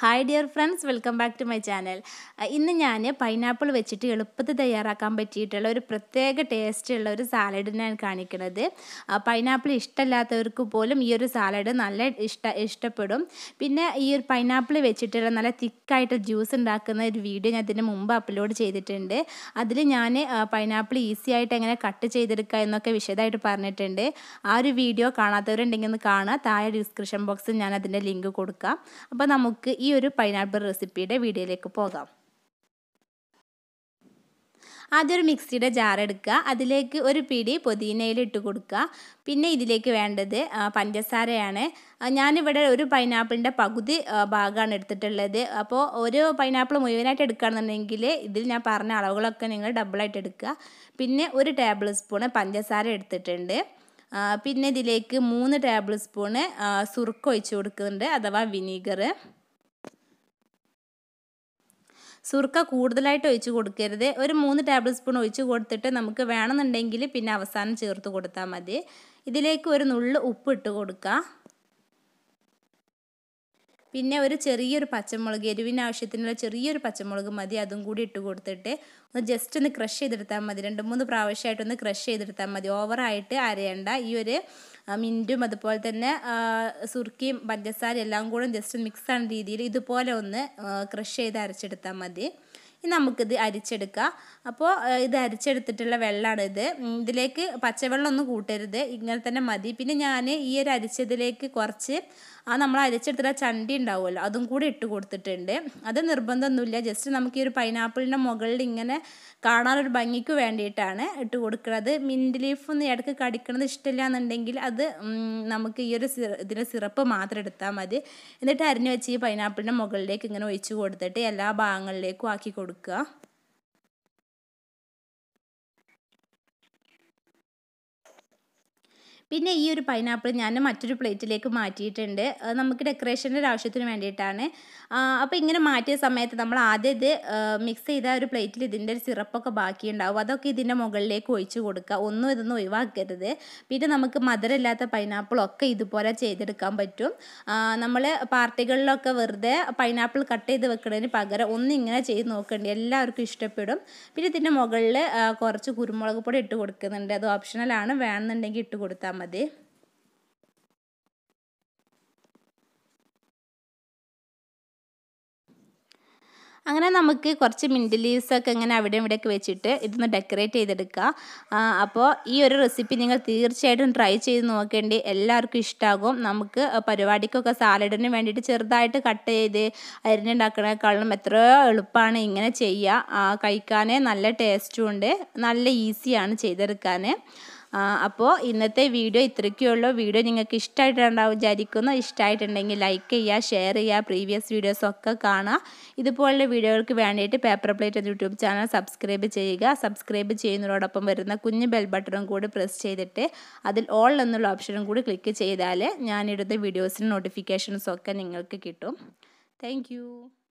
hi dear friends welcome back to my channel ഇന്ന് ഞാൻ pineapple വെച്ചിട്ട് എളുപ്പത്തിൽ തയ്യാറാക്കാൻ പറ്റിയിട്ടുള്ള ഒരു പ്രത്യേക ടേസ്റ്റുള്ള ഒരു സാലഡിനാണ് കാണിക്കുന്നത് പൈനാപ്പിൾ ഇഷ്ടമില്ലാത്തവർക്ക് പോലും ഈ ഒരു സാലഡ് നല്ല ഇഷ്ട ഇഷ്ടപ്പെടും പിന്നെ ഈ ഒരു പൈനാപ്പിൾ വെച്ചിട്ടുള്ള നല്ല തിക്കായിട്ട് ജ്യൂസ് ഉണ്ടാക്കുന്ന ഒരു വീഡിയോ ഞാൻ ഇതിന് മുമ്പ് അപ്ലോഡ് ചെയ്തിട്ടുണ്ട് അതിൽ ഞാൻ പൈനാപ്പിൾ ഈസി ആയിട്ട് എങ്ങനെ കട്ട് ചെയ്തെടുക്കുക എന്നൊക്കെ വിശദമായിട്ട് പറഞ്ഞിട്ടുണ്ട് ആ ഒരു വീഡിയോ കാണാത്തവരുണ്ടെങ്കിൽ ഒന്ന് കാണുക താഴെ ഡിസ്ക്രിപ്ഷൻ ബോക്സിൽ ഞാൻ അതിൻ്റെ ലിങ്ക് കൊടുക്കാം അപ്പോൾ നമുക്ക് ഈ ഒരു പൈനാപ്പിൾ റെസിപ്പിയുടെ വീഡിയോയിലേക്ക് പോകാം ആദ്യം ഒരു മിക്സിയുടെ ജാർ എടുക്കുക അതിലേക്ക് ഒരു പിടി പൊതിനയിൽ ഇട്ട് കൊടുക്കുക പിന്നെ ഇതിലേക്ക് വേണ്ടത് പഞ്ചസാരയാണ് ഞാനിവിടെ ഒരു പൈനാപ്പിളിൻ്റെ പകുതി ഭാഗമാണ് എടുത്തിട്ടുള്ളത് അപ്പോൾ ഒരു പൈനാപ്പിൾ മുഴുവനായിട്ട് എടുക്കുകയാണെന്നുണ്ടെങ്കിൽ ഇതിൽ ഞാൻ പറഞ്ഞ അളവുകളൊക്കെ നിങ്ങൾ ഡബിളായിട്ട് എടുക്കുക പിന്നെ ഒരു ടേബിൾ സ്പൂണ് പഞ്ചസാര എടുത്തിട്ടുണ്ട് പിന്നെ ഇതിലേക്ക് മൂന്ന് ടേബിൾ സ്പൂണ് സുറുക്ക ഒഴിച്ചു കൊടുക്കുന്നുണ്ട് അഥവാ വിനീഗർ സുർക്ക കൂടുതലായിട്ട് ഒഴിച്ച് കൊടുക്കരുത് ഒരു മൂന്ന് ടേബിൾ സ്പൂൺ ഒഴിച്ച് കൊടുത്തിട്ട് നമുക്ക് വേണമെന്നുണ്ടെങ്കിൽ പിന്നെ അവസാനം ചേർത്ത് കൊടുത്താൽ മതി ഇതിലേക്ക് ഒരു നുള്ളു ഉപ്പ് ഇട്ട് കൊടുക്കുക പിന്നെ ഒരു ചെറിയൊരു പച്ചമുളക് എരിവിൻ്റെ ആവശ്യത്തിനുള്ള ചെറിയൊരു പച്ചമുളക് മതി അതും കൂടി ഇട്ട് കൊടുത്തിട്ട് ഒന്ന് ജസ്റ്റ് ഒന്ന് ക്രഷ് ചെയ്തെടുത്താൽ മതി രണ്ട് മൂന്ന് പ്രാവശ്യമായിട്ടൊന്ന് ക്രഷ് ചെയ്തെടുത്താൽ മതി ഓവറായിട്ട് അരയണ്ട ഈ ഒരു മിൻറ്റും അതുപോലെ തന്നെ സുർക്കിയും പഞ്ചസാര എല്ലാം കൂടെ ജസ്റ്റ് മിക്സ് ആകുന്ന രീതിയിൽ ഇതുപോലെ ഒന്ന് ക്രഷ് ചെയ്ത് അരച്ചെടുത്താൽ മതി ഇനി നമുക്കിത് അരിച്ചെടുക്കാം അപ്പോൾ ഇത് അരിച്ചെടുത്തിട്ടുള്ള വെള്ളമാണ് ഇത് ഇതിലേക്ക് പച്ചവെള്ളം ഒന്നും കൂട്ടരുത് ഇങ്ങനെ തന്നെ മതി പിന്നെ ഞാൻ ഈ ഒരു അരിച്ചതിലേക്ക് കുറച്ച് ആ നമ്മൾ അരിച്ചെടുത്തിട്ട് ചണ്ടി ഉണ്ടാവുമല്ലോ അതും കൂടി ഇട്ട് കൊടുത്തിട്ടുണ്ട് അത് നിർബന്ധമൊന്നുമില്ല ജസ്റ്റ് നമുക്ക് ഈ ഒരു പൈനാപ്പിളിൻ്റെ മുകളിൽ ഇങ്ങനെ കാണാനൊരു ഭംഗിക്ക് വേണ്ടിയിട്ടാണ് ഇട്ട് കൊടുക്കുന്നത് മിൻറ്റ് ലീഫ് ഒന്ന് ഇടയ്ക്ക് കടിക്കണത് ഇഷ്ടമില്ല എന്നുണ്ടെങ്കിൽ അത് നമുക്ക് ഈ ഒരു ഇതിൻ്റെ സിറപ്പ് മാത്രം എടുത്താൽ മതി എന്നിട്ട് അരിഞ്ഞു വെച്ച് ഈ പൈനാപ്പിളിൻ്റെ മുകളിലേക്ക് ഇങ്ങനെ ഒഴിച്ചു കൊടുത്തിട്ട് എല്ലാ ഭാഗങ്ങളിലേക്കും ആക്കി കൊടുക്കുക കൊടുക്കുക പിന്നെ ഈ ഒരു പൈനാപ്പിൾ ഞാൻ മറ്റൊരു പ്ലേറ്റിലേക്ക് മാറ്റിയിട്ടുണ്ട് നമുക്ക് ഡെക്കറേഷൻ്റെ ഒരു ആവശ്യത്തിന് വേണ്ടിയിട്ടാണ് അപ്പോൾ ഇങ്ങനെ മാറ്റിയ സമയത്ത് നമ്മൾ ആദ്യം ഇത് മിക്സ് ചെയ്ത ഒരു പ്ലേറ്റിൽ ഇതിൻ്റെ ഒരു സിറപ്പൊക്കെ ബാക്കിയുണ്ടാവും അതൊക്കെ ഇതിൻ്റെ മുകളിലേക്ക് ഒഴിച്ച് കൊടുക്കുക ഒന്നും ഇതൊന്നും ഒഴിവാക്കരുത് പിന്നെ നമുക്ക് മധുരമില്ലാത്ത പൈനാപ്പിളൊക്കെ ഇതുപോലെ ചെയ്തെടുക്കാൻ പറ്റും നമ്മൾ പാർട്ടികളിലൊക്കെ വെറുതെ പൈനാപ്പിൾ കട്ട് ചെയ്ത് വെക്കുന്നതിന് പകരം ഇങ്ങനെ ചെയ്ത് നോക്കേണ്ടി എല്ലാവർക്കും ഇഷ്ടപ്പെടും പിന്നെ ഇതിൻ്റെ മുകളിൽ കുറച്ച് കുരുമുളക് പൊടി ഇട്ട് കൊടുക്കുന്നുണ്ട് അത് ഓപ്ഷണലാണ് വേണമെന്നുണ്ടെങ്കിൽ ഇട്ട് കൊടുത്താൽ മതി അങ്ങനെ നമുക്ക് കുറച്ച് മിൻറ്റ് ലീവ്സൊക്കെ ഇങ്ങനെ അവിടെ ഇവിടെയൊക്കെ വെച്ചിട്ട് ഇതൊന്ന് ഡെക്കറേറ്റ് ചെയ്തെടുക്കുക അപ്പോൾ ഈ ഒരു റെസിപ്പി നിങ്ങൾ തീർച്ചയായിട്ടും ട്രൈ ചെയ്ത് നോക്കേണ്ടി എല്ലാവർക്കും ഇഷ്ടമാകും നമുക്ക് പരിപാടിക്കൊക്കെ സാലഡിന് വേണ്ടിയിട്ട് ചെറുതായിട്ട് കട്ട് ചെയ്ത് അരിഞ്ഞുണ്ടാക്കണേക്കാളും എത്രയോ എളുപ്പമാണ് ഇങ്ങനെ ചെയ്യുക കഴിക്കാൻ നല്ല ടേസ്റ്റും ഉണ്ട് നല്ല ഈസിയാണ് ചെയ്തെടുക്കാൻ അപ്പോൾ ഇന്നത്തെ വീഡിയോ ഉള്ളൂ വീഡിയോ നിങ്ങൾക്ക് ഇഷ്ടമായിട്ടുണ്ടാവും വിചാരിക്കുന്നു ഇഷ്ടമായിട്ടുണ്ടെങ്കിൽ ലൈക്ക് ചെയ്യുക ഷെയർ ചെയ്യുക പ്രീവിയസ് വീഡിയോസൊക്കെ കാണുക ഇതുപോലുള്ള വീഡിയോകൾക്ക് വേണ്ടിയിട്ട് പേപ്പർ പ്ലേറ്റ് എന്ന യൂട്യൂബ് ചാനൽ സബ്സ്ക്രൈബ് ചെയ്യുക സബ്സ്ക്രൈബ് ചെയ്യുന്നതോടൊപ്പം വരുന്ന കുഞ്ഞ് ബെൽ ബട്ടണും കൂടി പ്രസ് ചെയ്തിട്ട് അതിൽ ഓൾ എന്നുള്ള ഓപ്ഷനും കൂടി ക്ലിക്ക് ചെയ്താൽ ഞാനിടുന്ന വീഡിയോസിന് നോട്ടിഫിക്കേഷൻസൊക്കെ നിങ്ങൾക്ക് കിട്ടും താങ്ക്